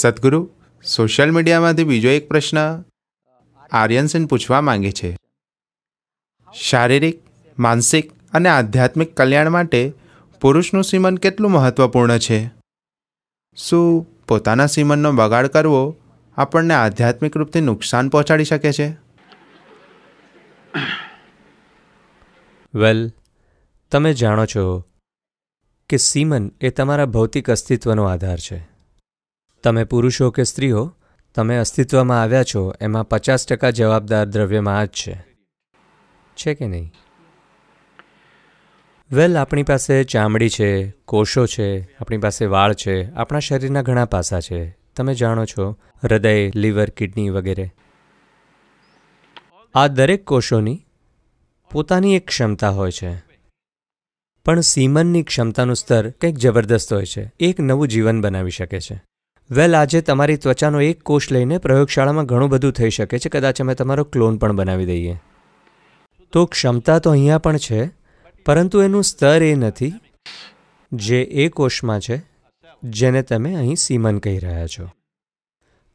સદગુરુ સોશિયલ મીડિયામાંથી બીજો એક પ્રશ્ન આર્યનસેન પૂછવા માંગે છે શારીરિક માનસિક અને આધ્યાત્મિક કલ્યાણ માટે પુરુષનું સીમન કેટલું મહત્વપૂર્ણ છે શું પોતાના સીમનનો બગાડ કરવો આપણને આધ્યાત્મિક રૂપથી નુકસાન પહોંચાડી શકે છે વેલ તમે જાણો છો કે સીમન એ તમારા ભૌતિક અસ્તિત્વનો આધાર છે તમે પુરુષો કે સ્ત્રીઓ તમે અસ્તિત્વમાં આવ્યા છો એમાં પચાસ ટકા જવાબદાર દ્રવ્યમાં જ છે છે કે નહીં વેલ આપણી પાસે ચામડી છે કોષો છે આપણી પાસે વાળ છે આપણા શરીરના ઘણા પાસા છે તમે જાણો છો હૃદય લીવર કિડની વગેરે આ દરેક કોષોની પોતાની એક ક્ષમતા હોય છે પણ સીમનની ક્ષમતાનું સ્તર કંઈક જબરદસ્ત હોય છે એક નવું જીવન બનાવી શકે છે વેલ આજે તમારી ત્વચાનો એક કોષ લઈને પ્રયોગશાળામાં ઘણું બધું થઈ શકે છે કદાચ અમે તમારો ક્લોન પણ બનાવી દઈએ તો ક્ષમતા તો અહીંયા પણ છે પરંતુ એનું સ્તર એ નથી જે એ કોષમાં છે જેને તમે અહીં સીમન કહી રહ્યા છો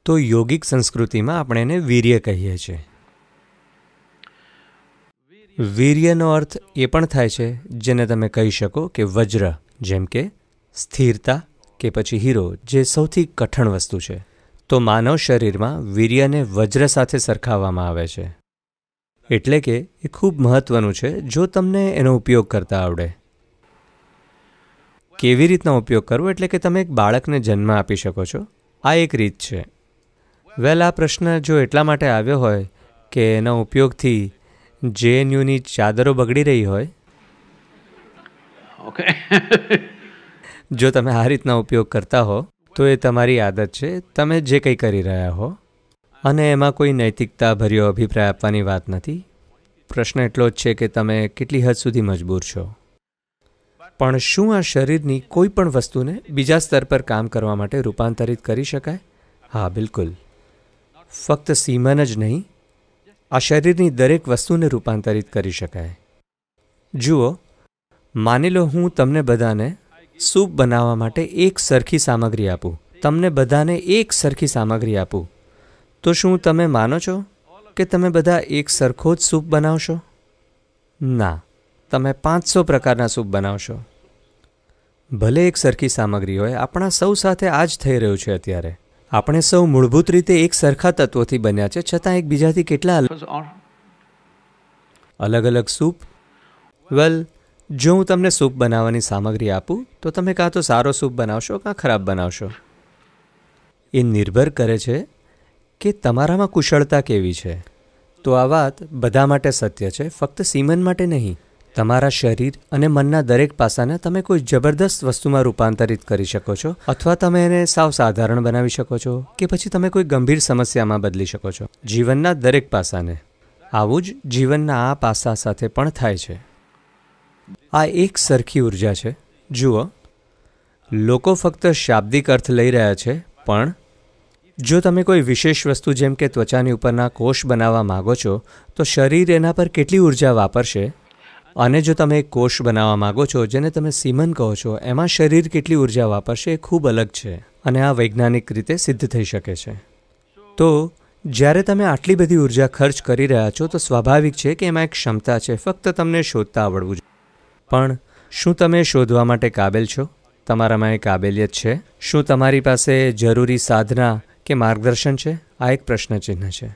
તો યોગિક સંસ્કૃતિમાં આપણે એને વીર્ય કહીએ છીએ વીર્યનો અર્થ એ પણ થાય છે જેને તમે કહી શકો કે વજ્ર જેમ કે સ્થિરતા કે પછી હીરો જે સૌથી કઠણ વસ્તુ છે તો માનવ શરીરમાં વીર્યને વજ્ર સાથે સરખાવવામાં આવે છે એટલે કે એ ખૂબ મહત્ત્વનું છે જો તમને એનો ઉપયોગ કરતા આવડે કેવી રીતના ઉપયોગ કરવો એટલે કે તમે એક બાળકને જન્મ આપી શકો છો આ એક રીત છે વેલ આ પ્રશ્ન જો એટલા માટે આવ્યો હોય કે એના ઉપયોગથી જેએનયુની ચાદરો બગડી રહી હોય ઓકે જો તમે આ રીતના ઉપયોગ કરતા હો તો એ તમારી આદત છે તમે જે કંઈ કરી રહ્યા હો અને એમાં કોઈ નૈતિકતા ભર્યો અભિપ્રાય આપવાની વાત નથી પ્રશ્ન એટલો જ છે કે તમે કેટલી હદ સુધી મજબૂર છો પણ શું આ શરીરની કોઈ પણ વસ્તુને બીજા સ્તર પર કામ કરવા માટે રૂપાંતરિત કરી શકાય હા બિલકુલ ફક્ત સીમન જ નહીં આ શરીરની દરેક વસ્તુને રૂપાંતરિત કરી શકાય જુઓ માની લો હું તમને બધાને સૂપ બનાવવા માટે એક સરખી સામગ્રી આપું તમને બધાને એક સરખી સામગ્રી આપું તો શું તમે માનો છો કે તમે બધા એક સરખો જ સૂપ બનાવશો ના તમે પાંચસો પ્રકારના સૂપ બનાવશો ભલે એક સરખી સામગ્રી હોય આપણા સૌ સાથે આ જ થઈ રહ્યું છે અત્યારે આપણે સૌ મૂળભૂત રીતે એક સરખા તત્વોથી બન્યા છે છતાં એકબીજાથી કેટલા અલગ અલગ સૂપ વેલ જો હું તમને સૂપ બનાવવાની સામગ્રી આપું તો તમે કાં તો સારો સૂપ બનાવશો કાં ખરાબ બનાવશો એ નિર્ભર કરે છે કે તમારામાં કુશળતા કેવી છે તો આ વાત બધા માટે સત્ય છે ફક્ત સીમન માટે નહીં તમારા શરીર અને મનના દરેક પાસાને તમે કોઈ જબરદસ્ત વસ્તુમાં રૂપાંતરિત કરી શકો છો અથવા તમે એને સાવ સાધારણ બનાવી શકો છો કે પછી તમે કોઈ ગંભીર સમસ્યામાં બદલી શકો છો જીવનના દરેક પાસાને આવું જ જીવનના આ પાસા સાથે પણ થાય છે આ એક સરખી ઉર્જા છે જુઓ લોકો ફક્ત શાબ્દિક અર્થ લઈ રહ્યા છે પણ જો તમે કોઈ વિશેષ વસ્તુ જેમ કે ત્વચાની ઉપરના કોષ બનાવવા માગો છો તો શરીર એના પર કેટલી ઉર્જા વાપરશે અને જો તમે એક કોષ બનાવવા માગો છો જેને તમે સીમન કહો છો એમાં શરીર કેટલી ઉર્જા વાપરશે એ ખૂબ અલગ છે અને આ વૈજ્ઞાનિક રીતે સિદ્ધ થઈ શકે છે તો જ્યારે તમે આટલી બધી ઉર્જા ખર્ચ કરી રહ્યા છો તો સ્વાભાવિક છે કે એમાં એક ક્ષમતા છે ફક્ત તમને શોધતા આવડવું જોઈએ પણ શું તમે શોધવા માટે કાબેલ છો તમારામાં એ કાબેલિયત છે શું તમારી પાસે જરૂરી સાધના કે માર્ગદર્શન છે આ એક પ્રશ્નચિહ્ન છે